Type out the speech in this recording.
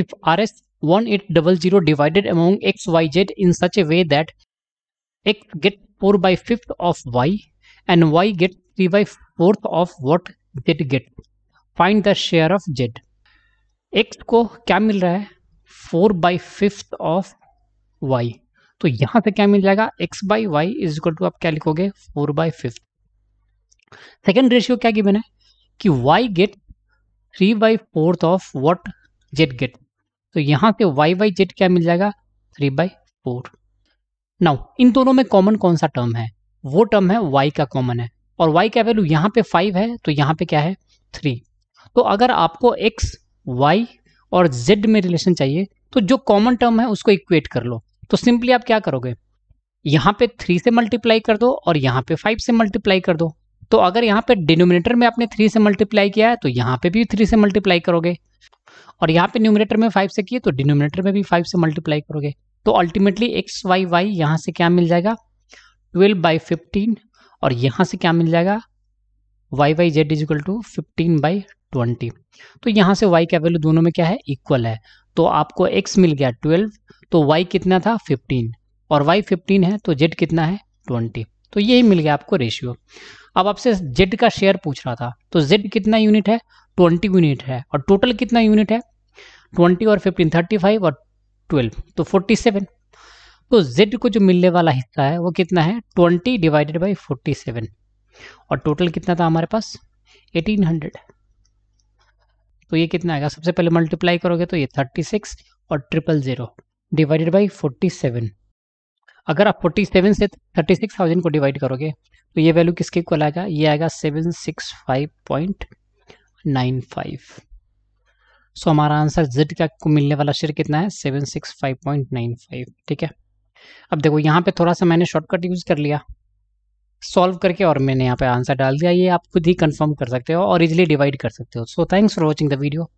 if RS1800 divided among x, y, z in such a way that x gets 4 by 5th of y and y gets 3 by 4th of what z gets. Find the share of z. x को क्या मिल रहा है 4 by fifth of y. तो यहाँ से क्या मिल जाएगा x by Y is equal to आप क्या लिखोगे 4 बाई फिफ्थ सेकेंड रेशियो क्या गिवन है कि y get three by fourth of what Z get तो यहाँ से वाई वाई जेड क्या मिल जाएगा थ्री बाई फोर नाउ इन दोनों में कॉमन कौन सा टर्म है वो टर्म है वाई का कॉमन है और वाई का वैल्यू यहाँ पे फाइव है तो यहाँ पे क्या है थ्री तो अगर आपको एक्स वाई और जेड में रिलेशन चाहिए तो जो कॉमन टर्म है उसको इक्वेट कर लो तो सिंपली आप क्या करोगे यहाँ पे थ्री से मल्टीप्लाई कर दो और यहाँ पे फाइव से मल्टीप्लाई कर दो तो अगर यहाँ पे डिनोमिनेटर में आपने थ्री से मल्टीप्लाई किया है तो यहाँ पे भी थ्री से मल्टीप्लाई करोगे और यहाँ पे न्यूमिनेटर में फाइव से किए तो डिनोमिनेटर में भी फाइव से मल्टीप्लाई करोगे तो अल्टीमेटली एक्स वाई वाई यहाँ से क्या मिल जाएगा ट्वेल्व बाई फिफ्टीन और यहाँ से क्या मिल जाएगा Y Y Z equal to fifteen by twenty तो यहाँ से वाई का वैल्यू दोनों में क्या है इक्वल है तो आपको एक्स मिल गया ट्वेल्व तो वाई कितना था फिफ्टीन और वाई फिफ्टीन है तो जेड कितना है ट्वेंटी तो यही मिल गया आपको रेशियो अब आपसे जेड का शेयर पूछ रहा था तो जेड कितना यूनिट है ट्वेंटी यूनिट है और टोटल कितना यूनिट है ट्वेंटी और फिफ्टीन थर्टी फाइव और ट्वेल्व तो फोर्टी सेवन तो जेड को जो मिलने वाला हिस्सा है वो कितना है twenty divided by forty seven और टोटल कितना था हमारे पास एटीन हंड्रेड तो ये कितना आएगा सबसे पहले मल्टीप्लाई करोगे तो ये थर्टी सिक्स और triple zero divided by forty seven अगर आप 47 से 36,000 को डिवाइड करोगे तो ये वैल्यू किसके इक्वल आएगा ये आएगा 765.95 सो हमारा आंसर जेड का को मिलने वाला शेयर कितना है 765.95 ठीक है अब देखो यहाँ पे थोड़ा सा मैंने शॉर्टकट यूज़ कर लिया सॉल्व करके और मैंने यहाँ पे आंसर डाल दिया ये आप खुद ही कंफर्म कर सकते हो और इजिली डिवाइड कर सकते हो so thanks for watching the video